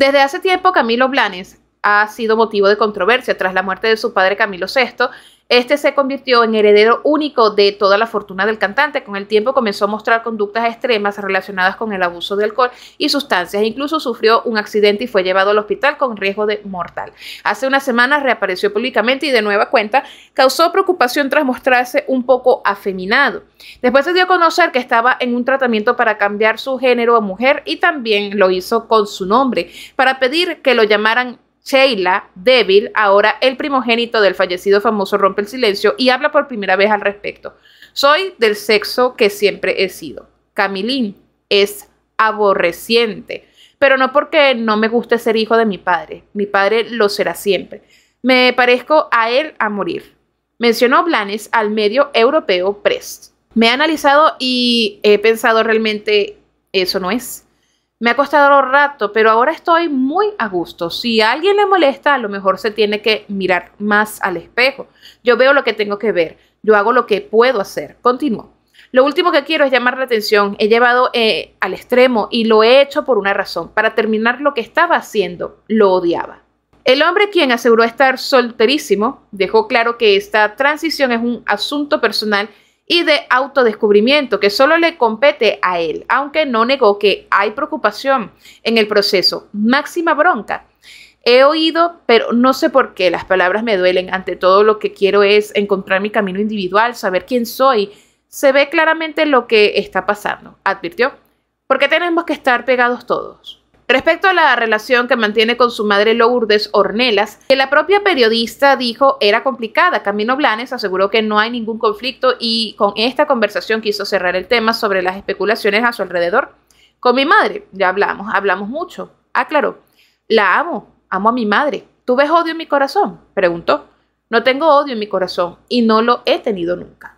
Desde hace tiempo Camilo Blanes, ha sido motivo de controversia. Tras la muerte de su padre Camilo VI, este se convirtió en heredero único de toda la fortuna del cantante. Con el tiempo comenzó a mostrar conductas extremas relacionadas con el abuso de alcohol y sustancias. Incluso sufrió un accidente y fue llevado al hospital con riesgo de mortal. Hace unas semanas reapareció públicamente y de nueva cuenta causó preocupación tras mostrarse un poco afeminado. Después se dio a conocer que estaba en un tratamiento para cambiar su género a mujer y también lo hizo con su nombre para pedir que lo llamaran Sheila débil, ahora el primogénito del fallecido famoso, rompe el silencio y habla por primera vez al respecto. Soy del sexo que siempre he sido. Camilín es aborreciente, pero no porque no me guste ser hijo de mi padre. Mi padre lo será siempre. Me parezco a él a morir. Mencionó Blanes al medio europeo Press. Me he analizado y he pensado realmente, eso no es. Me ha costado rato, pero ahora estoy muy a gusto. Si a alguien le molesta, a lo mejor se tiene que mirar más al espejo. Yo veo lo que tengo que ver, yo hago lo que puedo hacer. Continúo. Lo último que quiero es llamar la atención. He llevado eh, al extremo y lo he hecho por una razón. Para terminar lo que estaba haciendo, lo odiaba. El hombre quien aseguró estar solterísimo dejó claro que esta transición es un asunto personal y de autodescubrimiento que solo le compete a él, aunque no negó que hay preocupación en el proceso. Máxima bronca. He oído, pero no sé por qué, las palabras me duelen. Ante todo lo que quiero es encontrar mi camino individual, saber quién soy. Se ve claramente lo que está pasando, advirtió. porque tenemos que estar pegados todos? Respecto a la relación que mantiene con su madre Lourdes Ornelas, que la propia periodista dijo era complicada, Camino Blanes aseguró que no hay ningún conflicto y con esta conversación quiso cerrar el tema sobre las especulaciones a su alrededor. Con mi madre, ya hablamos, hablamos mucho, aclaró. La amo, amo a mi madre. ¿Tú ves odio en mi corazón? preguntó. No tengo odio en mi corazón y no lo he tenido nunca.